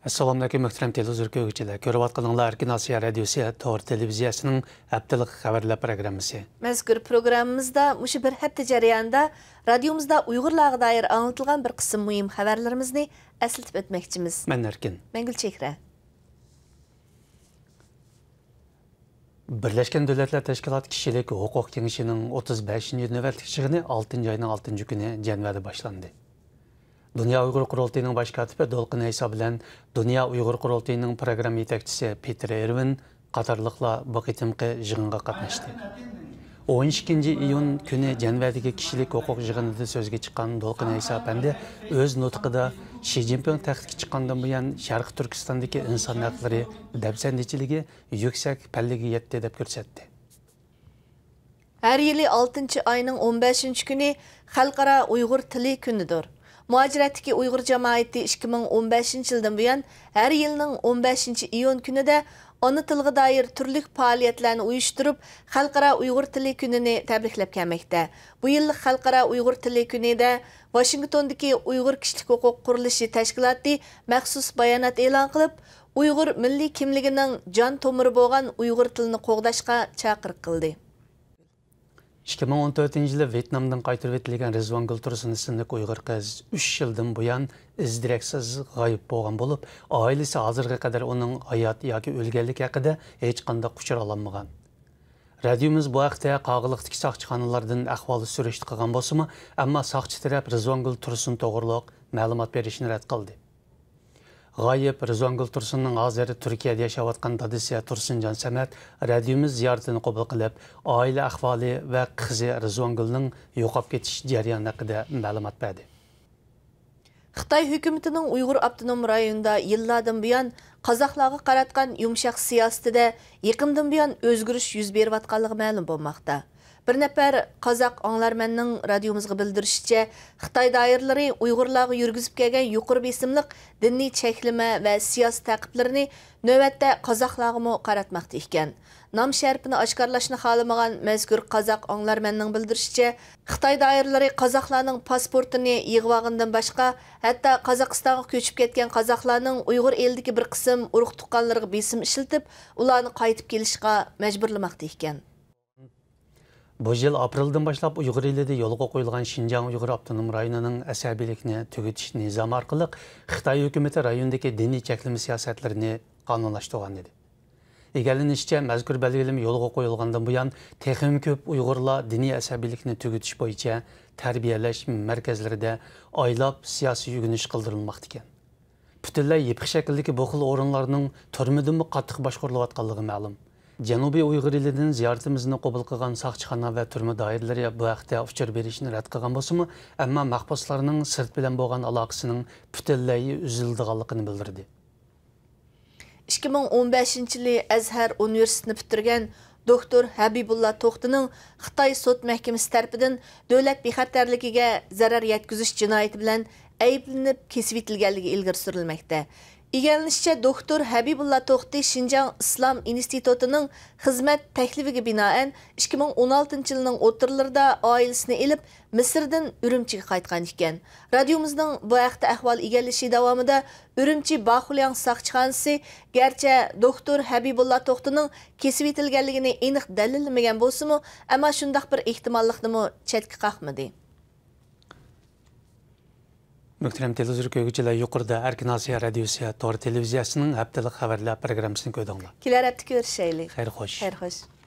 Ассаламу алейкум, мөхтәрәм телевизор көргүчеләр. Көрүп атканыңлар Киносия радиосы Тор телевизиясының апталык хабарлар программасы. Мәзкур программамызда мушы бір хәтта җарыянда радиомызда ұйғырлағы дайыр аңылтылған бір кысым мөһим хәбәрләребезне әслитеп әтмәкчебез. Мен Нәркин. Мен Гөлчехрә. Birleşken құқық 35. nöbetlik çıkını 6. айының 6. башланды. Дүния ұйғыр құрылтайының баш катіпі Долқын Айса білән Дүния ұйғыр құрылтайының программ етекчісі Петер Эрвин қатарлықла бұқытымқы жығынға қатнашты. 12 июн күні Дәнвәдігі кішілік оқуқ жығыныды сөзге шыққан Долқын Айса пәнді өз нұтқыда Ши Джинпен тәқтікі шыққандан бұян Шарқы Түркістандегі инсан әқлері пәлігі етті деп көрсетті. Әр елі 6 айның 15 күні Қалқара ұйғыр тілі күнідір. muajiratdagi uyg'ur jamoati 2015 yildan buyon har yilning 15 iyun kunida ona tilga doir turli faoliyatlarni uyushtirib xalqaro uyg'ur tili kunini tabriklab kelmoqda bu yillik xalqaro uyg'ur tili kunida Washingtondagi uyg'ur kishilik huquq qurilishi tashkiloti maxsus bayonot e'lon qilib uyg'ur milliy kimligining jon tomiri bo'lgan uyg'ur tilini qo'g'dashga chaqiriq qildi 2014 жылы Вьетнамдан қайтып етілген Резван Гүлтұрсын ісіндік қыз 3 жылдан бұян іздірексіз ғайып болған болып, айлысы азырғы қадар оның аят яки өлгәлік әқіде ешқанда құшыр аланмаған. Радиомыз бұ әқті қағылықтық сақчықанылардың әқвалы сүрешті қыған босымы, әмі сақчы тірәп Резван Гүлтұрсын тоғырлық мәлімат берішін рәт қылды ғайып Рызуангүл Тұрсынның азері Түркияда яшап жатқан тұрсын Тұрсынжан Сәмәт радиомиз зияратын қабыл қылып, айлы ахвали ва қызы Рызуангүлнің жоғалып кетіш жарияны хақында мәлімат берді. Қытай үкіметінің ұйғыр автоном районында yıllardan бұян Қазақларға қаратқан yumshoq siyosatida yaqindan buyon o'zgarish yuz ватқалығы мәлім болмақта Bir nəfər Qazaq anlarmanının radiomuzğa bildirişçə, Xitay dairələri Uyğurlarga yürgüzüb gələn yuqur besimlik dinni çəklimə və siyasi təqiblərini növbətdə Qazaqlarga mı екен. Нам Nam şərpini aşkarlaşını xalamağan қазақ Qazaq anlarmanının bildirişçə, Xitay dairələri pasportini yığvağından başqa, hətta Qazaqstanğa köçüb getgan Qazaqlarning Uyğur elidagi bir qism urug' tuqqanlarga besim işiltib, ularni qaytib kelishga Бұл жыл апрелден башлап ұйғыр елінде жолға қойылған Шинжаң ұйғыр автоном районының әсәбилікіне түгетіш низамы арқылы Қытай үкіметі райондегі діни чәклімі саясатларыны қанунлаштырған еді. Игәленішчә, мәзгүр бәлгелім жолға қойылғандан бұян техім көп ұйғырла діни әсәбилікіне түгетіш бойынша тәрбиелеш мәркәзләрдә айлап сияси үгініш қылдырылмақты екен. Бүтінләй епік шәкілдегі бұл орынларының түрмедімі қаттық башқұрылып атқанлығы мәлім. Cənubi Uyğur ilinin ziyarətimizni qobul qılan saxçıxana və türmə dairələri bu haqda uçur verişini rədd qılan bolsunmu, amma mahbuslarının sırt bilən boğan əlaqəsinin bütünləyi üzüldüğanlığını bildirdi. 2015 yılı Əzhər Universitetini bitirən doktor Həbibullah Toxtunun Xitay Sot Məhkəməsi tərəfindən dövlət bexətərliyinə zərər yetküzüş cinayəti bilən ayıblanıb kesib etilganligi ilgari surilmoqda Игәнлешчә доктор Хәбибулла Тохты Шинҗаң ислам институтының хезмәт тәклифигә бинаен 2016 елның отырларда аиләсен алып Мисрдән үрімчігі кайткан икән. Радиомыздың бу әхвал игәнлеше давамыда үрімчі Бахулян Сақчығансы, гәрчә доктор Хәбибулла Тохтының кесип ителгәнлегене эних дәлиллемәгән булсымы, әмма шундый бер ихтималлыкны чәткә какмады. Мөхтәрәм телевизор көйгүчеләр юқырда Әркин Азия радиосы, Тор телевизиясының апталық хабарлар программасын көйдіңлар. Келер апты көршейлі. Хайр хош. Хайр